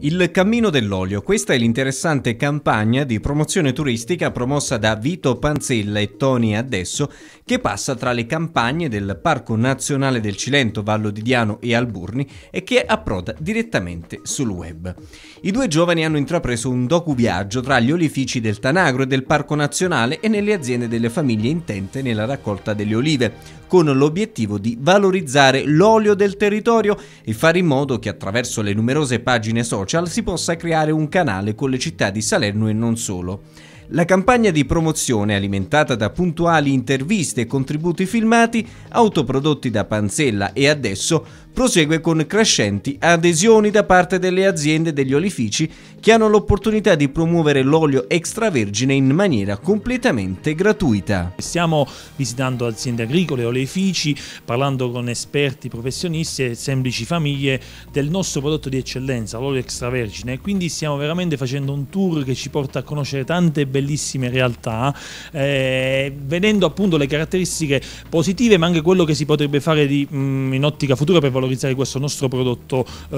Il Cammino dell'Olio, questa è l'interessante campagna di promozione turistica promossa da Vito Panzella e Tony Adesso che passa tra le campagne del Parco Nazionale del Cilento, Vallo di Diano e Alburni e che approda direttamente sul web. I due giovani hanno intrapreso un docuviaggio tra gli olifici del Tanagro e del Parco Nazionale e nelle aziende delle famiglie intente nella raccolta delle olive, con l'obiettivo di valorizzare l'olio del territorio e fare in modo che attraverso le numerose pagine social si possa creare un canale con le città di Salerno e non solo. La campagna di promozione, alimentata da puntuali interviste e contributi filmati, autoprodotti da Panzella e adesso, prosegue con crescenti adesioni da parte delle aziende degli olifici che hanno l'opportunità di promuovere l'olio extravergine in maniera completamente gratuita. Stiamo visitando aziende agricole, oleifici, parlando con esperti, professionisti e semplici famiglie del nostro prodotto di eccellenza, l'olio extravergine, quindi stiamo veramente facendo un tour che ci porta a conoscere tante bellissime realtà, eh, vedendo appunto le caratteristiche positive ma anche quello che si potrebbe fare di, mh, mm, in ottica futura per valorizzare valorizzare questo nostro prodotto eh,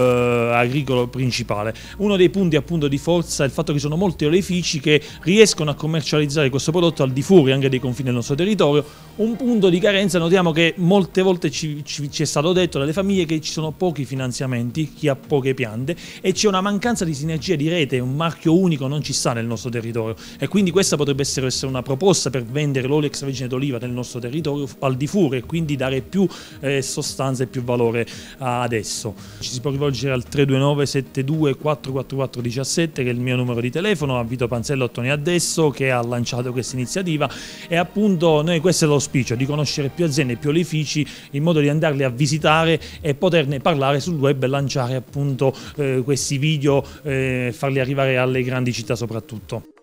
agricolo principale. Uno dei punti appunto di forza è il fatto che sono molti orefici che riescono a commercializzare questo prodotto al di fuori anche dei confini del nostro territorio. Un punto di carenza notiamo che molte volte ci, ci, ci è stato detto dalle famiglie che ci sono pochi finanziamenti, chi ha poche piante e c'è una mancanza di sinergia di rete, un marchio unico non ci sta nel nostro territorio e quindi questa potrebbe essere una proposta per vendere l'olio extravergine d'oliva nel nostro territorio al di fuori e quindi dare più eh, sostanza e più valore adesso. Ci si può rivolgere al 329 72 444 17 che è il mio numero di telefono, a Vito Panzello Ottoni Adesso che ha lanciato questa iniziativa e appunto noi questo è l'auspicio di conoscere più aziende più oleifici in modo di andarli a visitare e poterne parlare sul web e lanciare appunto eh, questi video, eh, farli arrivare alle grandi città soprattutto.